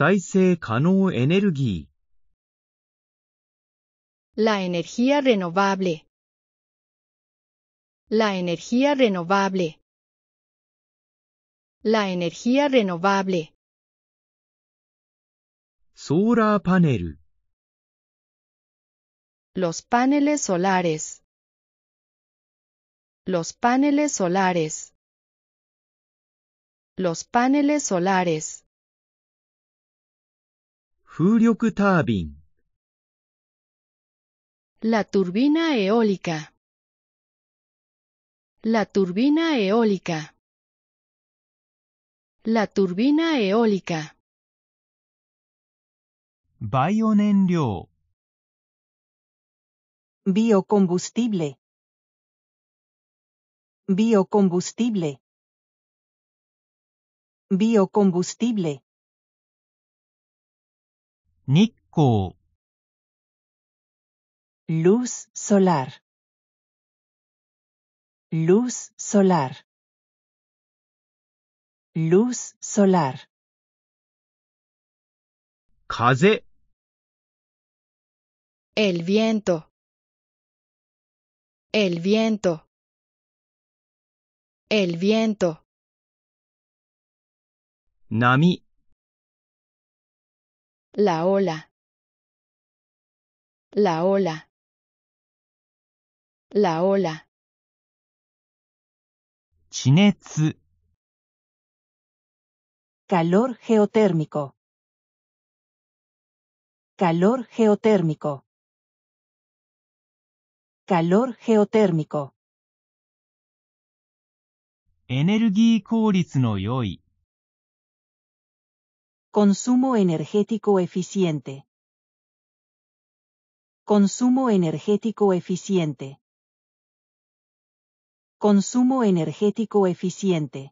La energía renovable. La energía renovable. La energía renovable. Solar panel. Los paneles solares. Los paneles solares. Los paneles solares. La turbina eólica. La turbina eólica. La turbina eólica. Biocombustible. Biocombustible. Biocombustible luz solar luz solar luz solar Viento, el viento el viento el viento Nami. La ola. La ola. La ola. Chinez. Calor geotérmico. Calor geotérmico. Calor geotérmico. エネルギー効率の良い Consumo energético eficiente. Consumo energético eficiente. Consumo energético eficiente.